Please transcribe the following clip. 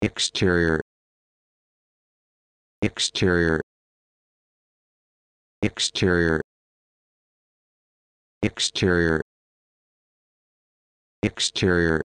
exterior exterior exterior exterior exterior